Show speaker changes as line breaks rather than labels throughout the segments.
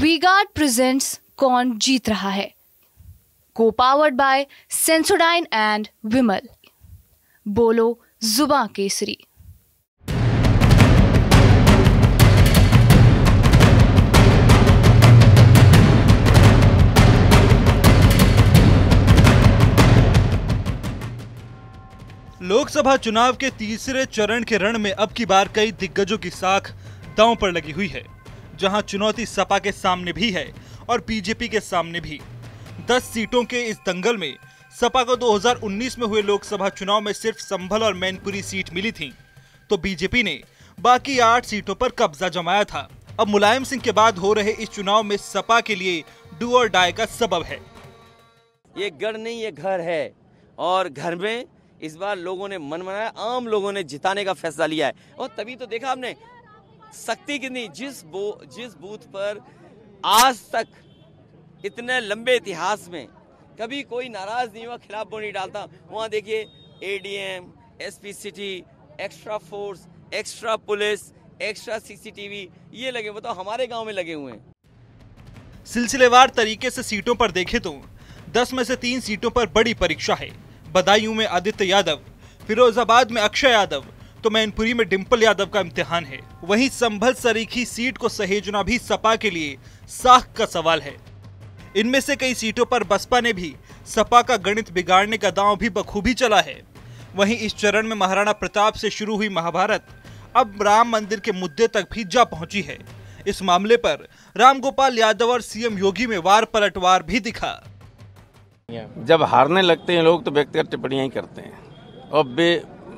V-Guard presents कौन जीत रहा है को powered by Sensodyne and Vimal बोलो जुबा केसरी लोकसभा चुनाव के तीसरे चरण के रण में अब की बार कई दिग्गजों की साख दांव पर लगी हुई है जहां चुनौती सपा के सामने भी है और बीजेपी के सामने भी दस सीटों के इस दंगल में सपा को 2019 में हुए लोकसभा चुनाव में सिर्फ संभल और मैनपुरी सीट मिली थी तो बीजेपी ने बाकी आठ सीटों पर कब्जा जमाया था अब मुलायम सिंह के बाद हो रहे इस चुनाव में सपा के लिए डू और डाय का सबब है
ये गढ़ नहीं ये घर है और घर में इस बार लोगों ने मन मनाया आम लोगों ने जिताने का फैसला लिया है और तभी तो देखा आपने सख्ती की नहीं जिस बो जिस बूथ पर आज तक इतने लंबे इतिहास में कभी कोई नाराज नहीं हुआ खिलाफ वो नहीं डालता वहाँ देखिए ADM SP city extra force extra police extra CCTV ये लगे बताओ तो हमारे गांव में लगे हुए हैं
सिलसिलेवार तरीके से सीटों पर देखे तो दस में से तीन सीटों पर बड़ी परीक्षा है बदायूं में आदित्य यादव फिरोजाबाद में अक्षय यादव तो मैनपुरी में डिम्पल यादव का इम्तिहान है वहीं संभल सरीखी सीट को सहेजना भी सपा के लिए साख का सवाल है इनमें से कई सीटों पर बसपा ने भी सपा का गणित बिगाड़ने का दांव भी बखूबी चला है वहीं इस चरण में महाराणा प्रताप से शुरू हुई महाभारत अब राम मंदिर के मुद्दे तक भी जा पहुंची है इस मामले पर रामगोपाल यादव और सीएम योगी में वार पलटवार भी दिखा
जब हारने लगते हैं लोग तो व्यक्तिगत टिप्पणियां ही करते हैं और बे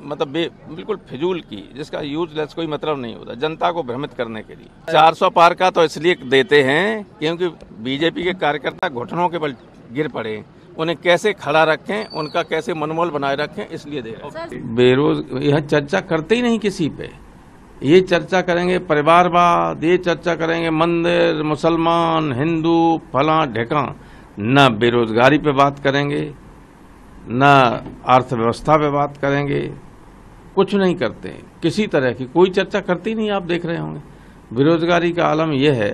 मतलब बिल्कुल फिजूल की जिसका यूजलेस कोई मतलब नहीं होता जनता को भ्रमित करने के लिए 400 पार का तो इसलिए देते हैं क्योंकि बीजेपी के कार्यकर्ता घुटनों के बल गिर पड़े उन्हें कैसे खड़ा रखें उनका कैसे मनमोल बनाए रखें इसलिए दे रहे बेरोज यह चर्चा करते ही नहीं किसी पे ये चर्चा करेंगे परिवारवाद ये चर्चा करेंगे मंदिर मुसलमान हिंदू फला ढेका न बेरोजगारी पे बात करेंगे न अर्थव्यवस्था पे बात करेंगे कुछ नहीं करते किसी तरह की कोई चर्चा करती नहीं आप देख रहे होंगे बेरोजगारी का आलम यह है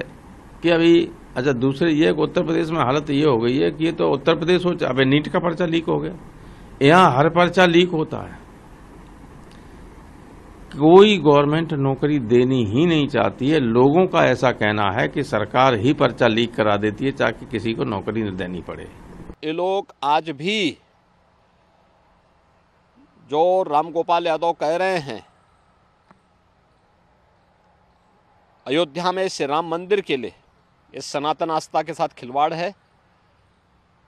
कि अभी अच्छा दूसरे ये उत्तर प्रदेश में हालत ये हो गई है कि ये तो उत्तर प्रदेश हो अभी नीट का पर्चा लीक हो गया यहाँ हर पर्चा लीक होता है कोई गवर्नमेंट नौकरी देनी ही नहीं चाहती है लोगों का ऐसा कहना है कि सरकार ही पर्चा लीक करा देती है ताकि किसी को नौकरी देनी पड़े
ये लोग आज भी जो रामगोपाल यादव कह रहे हैं अयोध्या में श्री राम मंदिर के लिए इस सनातन आस्था के साथ खिलवाड़ है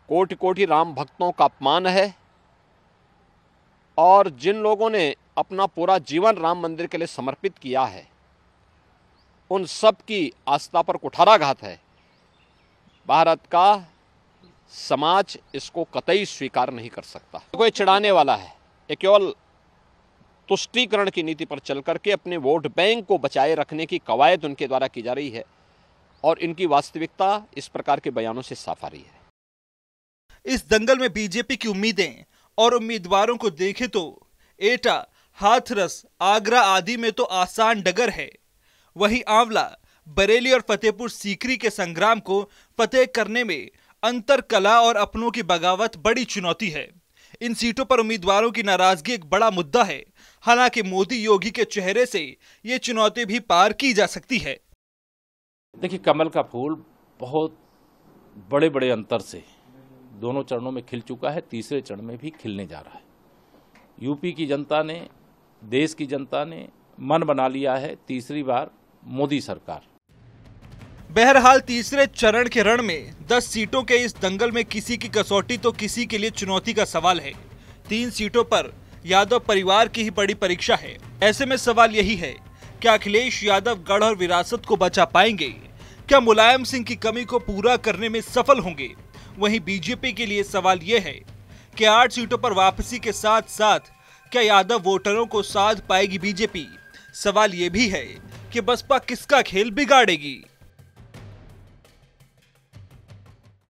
कोटि कोटि राम भक्तों का अपमान है और जिन लोगों ने अपना पूरा जीवन राम मंदिर के लिए समर्पित किया है उन सब की आस्था पर कुठाराघात है भारत का समाज इसको कतई स्वीकार नहीं कर सकता कोई चढ़ाने वाला है ये केवल तुष्टिकरण की नीति पर चल करके अपने वोट बैंक को बचाए रखने की कवायद उनके द्वारा की जा रही है और इनकी
वास्तविकता इस प्रकार के बयानों से साफ आ रही है इस दंगल में बीजेपी की उम्मीदें और उम्मीदवारों को देखें तो एटा हाथरस आगरा आदि में तो आसान डगर है वही आंवला बरेली और फतेहपुर सीकरी के संग्राम को फतेह करने में अंतर कला और अपनों की बगावत बड़ी चुनौती है इन सीटों पर उम्मीदवारों की नाराजगी एक बड़ा मुद्दा है हालांकि मोदी योगी के चेहरे से ये चुनौती भी पार की जा सकती है देखिए कमल का फूल बहुत बड़े बड़े अंतर से दोनों चरणों में खिल चुका है
तीसरे चरण में भी खिलने जा रहा है यूपी की जनता ने देश की जनता ने
मन बना लिया है तीसरी बार मोदी सरकार बहरहाल तीसरे चरण के रण में 10 सीटों के इस दंगल में किसी की कसौटी तो किसी के लिए चुनौती का सवाल है तीन सीटों पर यादव परिवार की ही बड़ी परीक्षा है ऐसे में सवाल यही है क्या अखिलेश यादव गढ़ और विरासत को बचा पाएंगे क्या मुलायम सिंह की कमी को पूरा करने में सफल होंगे वहीं बीजेपी के लिए सवाल ये है कि आठ सीटों पर वापसी के साथ साथ क्या यादव वोटरों को साध पाएगी बीजेपी सवाल ये भी है कि बसपा किसका खेल बिगाड़ेगी